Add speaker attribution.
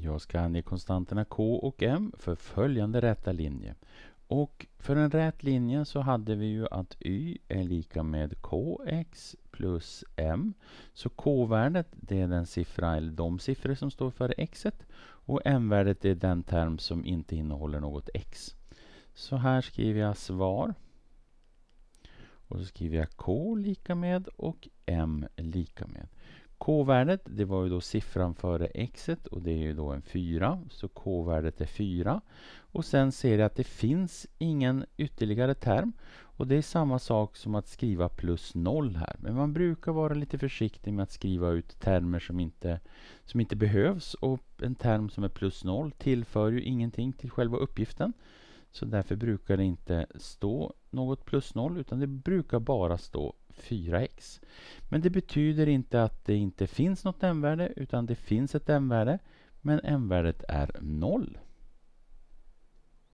Speaker 1: Jag ska ange konstanterna k och m för följande räta linje. Och för en rät linje så hade vi ju att y är lika med kx plus m. Så k-värdet det är den siffra, eller de siffror som står för xet och m-värdet är den term som inte innehåller något x. Så här skriver jag svar. Och så skriver jag k lika med och m lika med. K-värdet det var ju då siffran före x och det är ju då en 4 så K-värdet är 4 och sen ser jag att det finns ingen ytterligare term och det är samma sak som att skriva plus 0 här men man brukar vara lite försiktig med att skriva ut termer som inte, som inte behövs och en term som är plus 0 tillför ju ingenting till själva uppgiften så därför brukar det inte stå något plus 0 utan det brukar bara stå 4x. Men det betyder inte att det inte finns något m-värde utan det finns ett m-värde men m-värdet är 0.